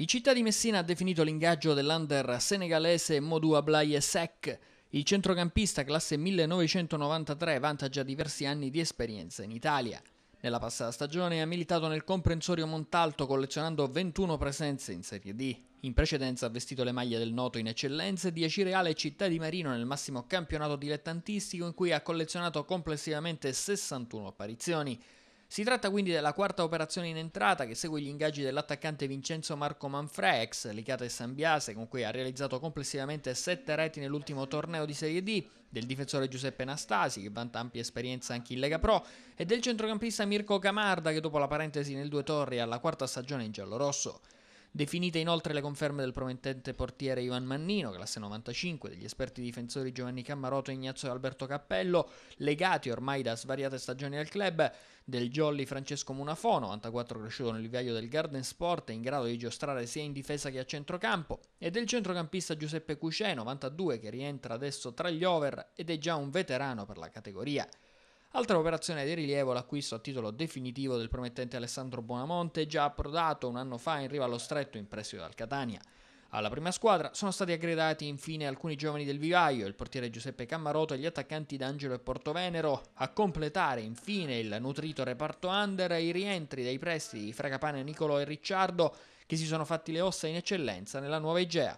Il Città di Messina ha definito l'ingaggio dell'under senegalese Modou Ablaye Sek. Il centrocampista classe 1993 vanta già diversi anni di esperienza in Italia. Nella passata stagione ha militato nel comprensorio Montalto collezionando 21 presenze in Serie D. In precedenza ha vestito le maglie del noto in eccellenze di Acireale e Città di Marino nel massimo campionato dilettantistico in cui ha collezionato complessivamente 61 apparizioni. Si tratta quindi della quarta operazione in entrata che segue gli ingaggi dell'attaccante Vincenzo Marco Manfre, ex Licata e Sambiase, con cui ha realizzato complessivamente 7 reti nell'ultimo torneo di Serie D, del difensore Giuseppe Nastasi, che vanta ampia esperienza anche in Lega Pro, e del centrocampista Mirko Camarda, che dopo la parentesi nel Due Torri ha la quarta stagione in giallo-rosso. Definite inoltre le conferme del promettente portiere Ivan Mannino, classe 95, degli esperti difensori Giovanni Cammaroto, e Ignazio Alberto Cappello, legati ormai da svariate stagioni al club, del jolly Francesco Munafo, 94 cresciuto nel vivaio del Garden Sport e in grado di giostrare sia in difesa che a centrocampo, e del centrocampista Giuseppe Cuscè, 92, che rientra adesso tra gli over ed è già un veterano per la categoria. Altra operazione di rilievo, l'acquisto a titolo definitivo del promettente Alessandro Bonamonte, già approdato un anno fa in riva allo stretto in prestito dal Catania. Alla prima squadra sono stati aggredati infine alcuni giovani del vivaio, il portiere Giuseppe Cammaroto e gli attaccanti D'Angelo e Portovenero, a completare infine il nutrito reparto under i rientri dei prestiti di Fragapane Nicolò e Ricciardo che si sono fatti le ossa in eccellenza nella nuova Igea.